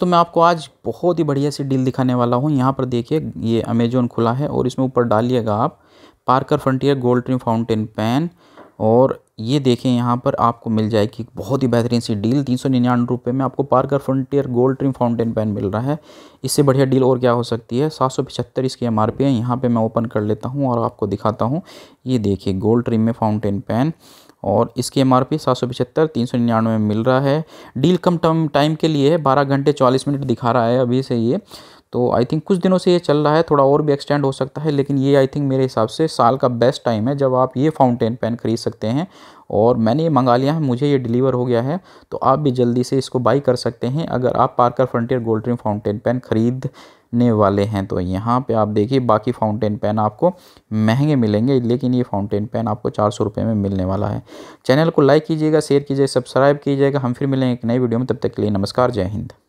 दोस्तों मैं आपको आज बहुत ही बढ़िया सी डील दिखाने वाला हूँ यहाँ पर देखिए ये अमेजोन खुला है और इसमें ऊपर डालिएगा आप Parker Frontier gold trim fountain pen और ये देखें यहाँ पर आपको मिल जाएगी बहुत ही बेहतरीन सी डील तीन सौ निन्यानवे रुपये में आपको Parker Frontier gold trim fountain pen मिल रहा है इससे बढ़िया डील और क्या हो सकती है सात सौ पचहत्तर इसकी एम आर पी है यहाँ पर मैं ओपन कर लेता हूँ और आपको दिखाता हूँ ये देखिए गोल्ड ट्रिम में फाउंटेन पेन और इसकी एम आर पी सात सौ पचहत्तर तीन सौ निन्यानवे में मिल रहा है डील कम टाइम टाइम के लिए बारह घंटे चालीस मिनट दिखा रहा है अभी से ये तो आई थिंक कुछ दिनों से ये चल रहा है थोड़ा और भी एक्सटेंड हो सकता है लेकिन ये आई थिंक मेरे हिसाब से साल का बेस्ट टाइम है जब आप ये फाउंटेन पेन खरीद सकते हैं और मैंने ये मंगा लिया है मुझे ये डिलीवर हो गया है तो आप भी जल्दी से इसको बाई कर सकते हैं अगर आप Parker Frontier gold trim fountain pen खरीदने वाले हैं तो यहाँ पे आप देखिए बाकी फाउंटेन पेन आपको महंगे मिलेंगे लेकिन ये फाउंटेन पेन आपको चार सौ में मिलने वाला है चैनल को लाइक कीजिएगा शेयर कीजिएगा सब्सक्राइब कीजिएगा हम फिर मिलेंगे एक नई वीडियो में तब तक के लिए नमस्कार जय हिंद